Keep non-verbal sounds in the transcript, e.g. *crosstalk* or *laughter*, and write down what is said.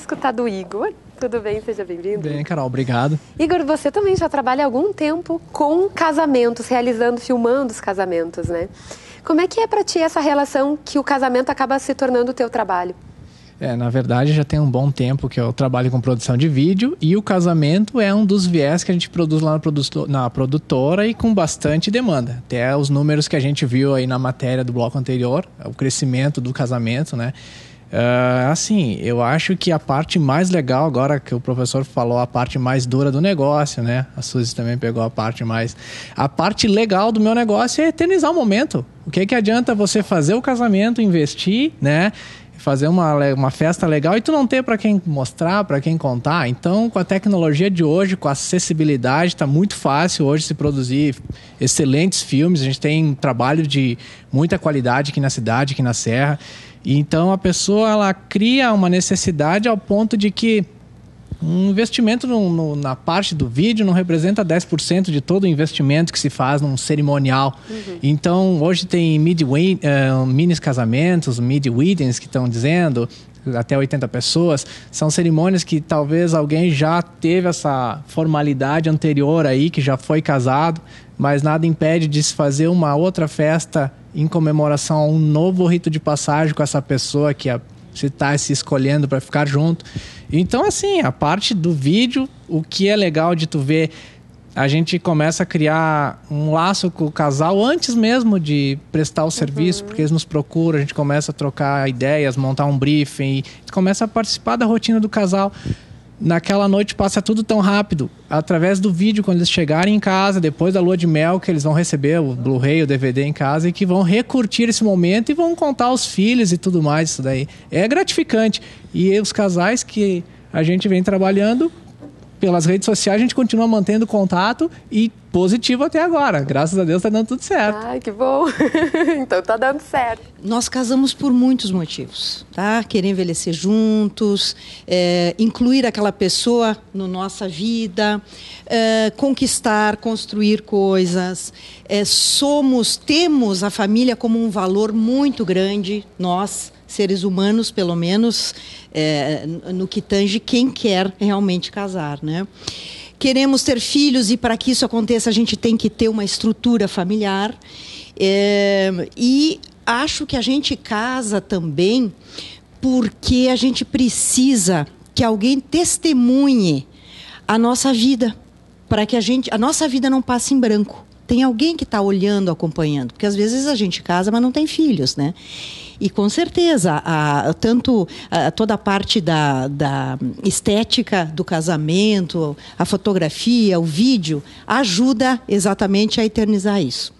escutar do Igor. Tudo bem? Seja bem-vindo. Bem, Carol, obrigado. Igor, você também já trabalha há algum tempo com casamentos, realizando, filmando os casamentos, né? Como é que é para ti essa relação que o casamento acaba se tornando o teu trabalho? É, na verdade já tem um bom tempo que eu trabalho com produção de vídeo e o casamento é um dos viés que a gente produz lá na produtora e com bastante demanda. Até os números que a gente viu aí na matéria do bloco anterior, o crescimento do casamento, né? Uh, assim, eu acho que a parte mais legal, agora que o professor falou, a parte mais dura do negócio, né? A Suzy também pegou a parte mais. A parte legal do meu negócio é eternizar o momento. O que, é que adianta você fazer o casamento, investir, né? fazer uma, uma festa legal e tu não ter para quem mostrar, para quem contar. Então, com a tecnologia de hoje, com a acessibilidade, está muito fácil hoje se produzir excelentes filmes. A gente tem um trabalho de muita qualidade aqui na cidade, aqui na Serra. Então, a pessoa ela cria uma necessidade ao ponto de que um investimento no, no, na parte do vídeo não representa 10% de todo o investimento que se faz num cerimonial. Uhum. Então, hoje tem mid eh, uh, minis casamentos, mid-weddings que estão dizendo, até 80 pessoas, são cerimônias que talvez alguém já teve essa formalidade anterior aí, que já foi casado, mas nada impede de se fazer uma outra festa em comemoração a um novo rito de passagem com essa pessoa que a é você está se escolhendo para ficar junto. Então, assim, a parte do vídeo, o que é legal de tu ver, a gente começa a criar um laço com o casal antes mesmo de prestar o serviço, uhum. porque eles nos procuram, a gente começa a trocar ideias, montar um briefing, e começa a participar da rotina do casal naquela noite passa tudo tão rápido. Através do vídeo, quando eles chegarem em casa, depois da lua de mel, que eles vão receber o Blu-ray, o DVD em casa, e que vão recurtir esse momento e vão contar aos filhos e tudo mais, isso daí. É gratificante. E os casais que a gente vem trabalhando pelas redes sociais, a gente continua mantendo contato e positivo até agora. Graças a Deus tá dando tudo certo. Ai, que bom. *laughs* então tá dando certo. Nós casamos por muitos motivos, tá? Querer envelhecer juntos, é, incluir aquela pessoa na no nossa vida, é, conquistar, construir coisas. É, somos, temos a família como um valor muito grande, nós, seres humanos, pelo menos, é, no que tange quem quer realmente casar, né? queremos ter filhos e para que isso aconteça a gente tem que ter uma estrutura familiar. É, e acho que a gente casa também porque a gente precisa que alguém testemunhe a nossa vida para que a gente a nossa vida não passe em branco tem alguém que está olhando, acompanhando, porque às vezes a gente casa, mas não tem filhos, né? E com certeza, a, tanto a, toda a parte da, da, estética do casamento, a fotografia, o vídeo, ajuda exatamente a eternizar isso.